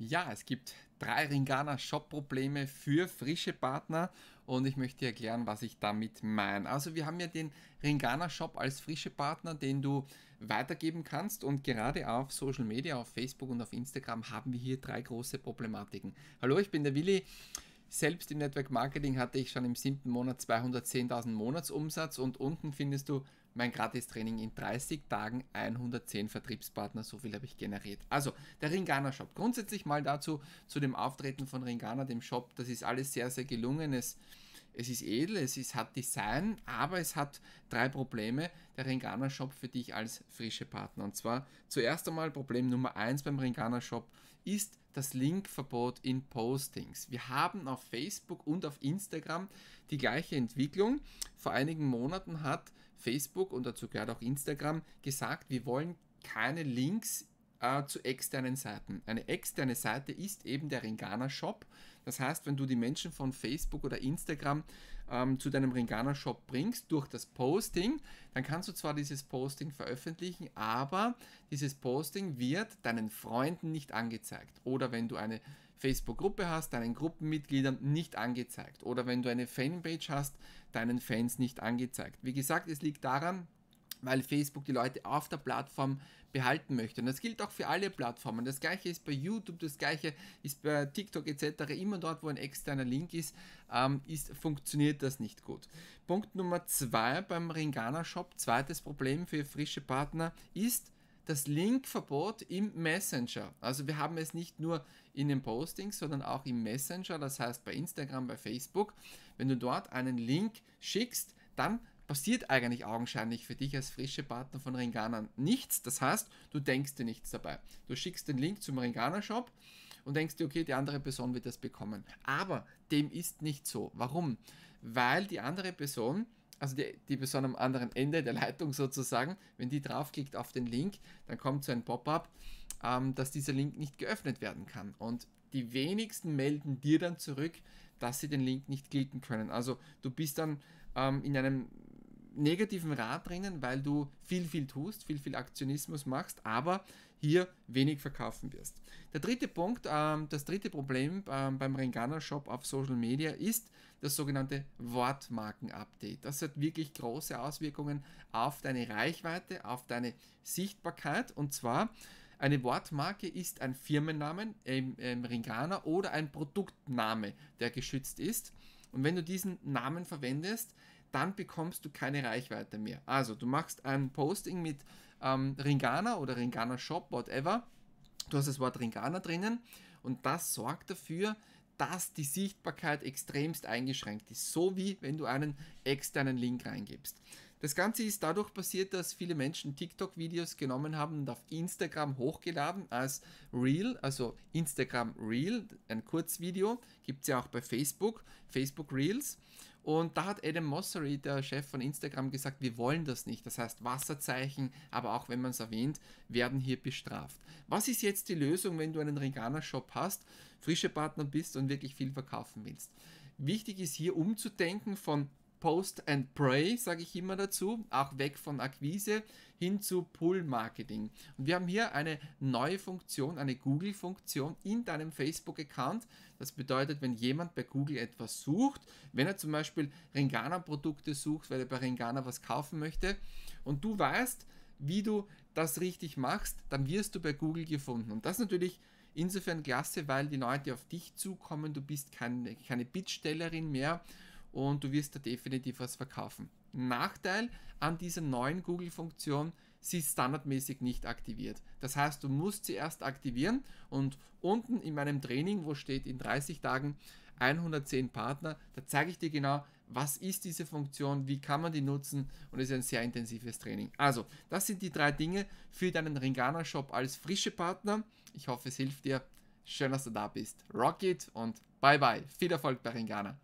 Ja, es gibt drei Ringana Shop-Probleme für frische Partner und ich möchte dir erklären, was ich damit meine. Also wir haben ja den Ringana Shop als frische Partner, den du weitergeben kannst und gerade auf Social Media, auf Facebook und auf Instagram haben wir hier drei große Problematiken. Hallo, ich bin der Willi selbst im Network Marketing hatte ich schon im siebten Monat 210.000 Monatsumsatz und unten findest du mein Gratis-Training in 30 Tagen 110 Vertriebspartner, so viel habe ich generiert. Also der Ringana Shop. Grundsätzlich mal dazu zu dem Auftreten von Ringana, dem Shop. Das ist alles sehr, sehr gelungenes es ist edel, es ist, hat Design, aber es hat drei Probleme, der Ringana Shop für dich als frische Partner. Und zwar zuerst einmal Problem Nummer 1 beim Ringana Shop ist das Linkverbot in Postings. Wir haben auf Facebook und auf Instagram die gleiche Entwicklung. Vor einigen Monaten hat Facebook und dazu gehört auch Instagram gesagt, wir wollen keine Links äh, zu externen Seiten. Eine externe Seite ist eben der Ringana Shop. Das heißt, wenn du die Menschen von Facebook oder Instagram ähm, zu deinem Ringana Shop bringst durch das Posting, dann kannst du zwar dieses Posting veröffentlichen, aber dieses Posting wird deinen Freunden nicht angezeigt. Oder wenn du eine Facebook-Gruppe hast, deinen Gruppenmitgliedern nicht angezeigt. Oder wenn du eine Fanpage hast, deinen Fans nicht angezeigt. Wie gesagt, es liegt daran, weil Facebook die Leute auf der Plattform behalten möchte. Und das gilt auch für alle Plattformen. Das gleiche ist bei YouTube, das gleiche ist bei TikTok etc. Immer dort, wo ein externer Link ist, ähm, ist funktioniert das nicht gut. Punkt Nummer zwei beim Ringana Shop, zweites Problem für frische Partner ist, das Linkverbot im Messenger. Also wir haben es nicht nur in den Postings, sondern auch im Messenger, das heißt bei Instagram, bei Facebook. Wenn du dort einen Link schickst, dann passiert eigentlich augenscheinlich für dich als frische Partner von Ringanern nichts. Das heißt, du denkst dir nichts dabei. Du schickst den Link zum Ringana-Shop und denkst dir, okay, die andere Person wird das bekommen. Aber dem ist nicht so. Warum? Weil die andere Person, also die, die Person am anderen Ende der Leitung sozusagen, wenn die draufklickt auf den Link, dann kommt so ein Pop-up, ähm, dass dieser Link nicht geöffnet werden kann. Und die wenigsten melden dir dann zurück, dass sie den Link nicht klicken können. Also du bist dann ähm, in einem negativen Rad drinnen, weil du viel, viel tust, viel, viel Aktionismus machst, aber hier wenig verkaufen wirst. Der dritte Punkt, ähm, das dritte Problem ähm, beim Rengana Shop auf Social Media ist das sogenannte Wortmarken-Update. Das hat wirklich große Auswirkungen auf deine Reichweite, auf deine Sichtbarkeit und zwar eine Wortmarke ist ein Firmennamen im, im Ringana oder ein Produktname, der geschützt ist. Und wenn du diesen Namen verwendest, dann bekommst du keine Reichweite mehr. Also du machst ein Posting mit ähm, Ringana oder Ringana Shop, whatever. Du hast das Wort Ringana drinnen und das sorgt dafür, dass die Sichtbarkeit extremst eingeschränkt ist, so wie wenn du einen externen Link reingibst. Das Ganze ist dadurch passiert, dass viele Menschen TikTok-Videos genommen haben und auf Instagram hochgeladen als Reel, also Instagram Reel, ein Kurzvideo, gibt es ja auch bei Facebook, Facebook Reels. Und da hat Adam Mossery, der Chef von Instagram, gesagt, wir wollen das nicht. Das heißt, Wasserzeichen, aber auch wenn man es erwähnt, werden hier bestraft. Was ist jetzt die Lösung, wenn du einen Ringana-Shop hast, frische Partner bist und wirklich viel verkaufen willst? Wichtig ist hier umzudenken von Post and Pray, sage ich immer dazu, auch weg von Akquise hin zu Pull Marketing. Und wir haben hier eine neue Funktion, eine Google-Funktion in deinem Facebook-Account. Das bedeutet, wenn jemand bei Google etwas sucht, wenn er zum Beispiel Ringana-Produkte sucht, weil er bei Ringana was kaufen möchte und du weißt, wie du das richtig machst, dann wirst du bei Google gefunden. Und das ist natürlich insofern klasse, weil die Leute auf dich zukommen, du bist kein, keine Bittstellerin mehr und du wirst da definitiv was verkaufen. Nachteil an dieser neuen Google-Funktion, sie ist standardmäßig nicht aktiviert. Das heißt, du musst sie erst aktivieren und unten in meinem Training, wo steht in 30 Tagen 110 Partner, da zeige ich dir genau, was ist diese Funktion, wie kann man die nutzen und es ist ein sehr intensives Training. Also, das sind die drei Dinge für deinen Ringana Shop als frische Partner. Ich hoffe, es hilft dir. Schön, dass du da bist. Rocket und bye bye. Viel Erfolg bei Ringana.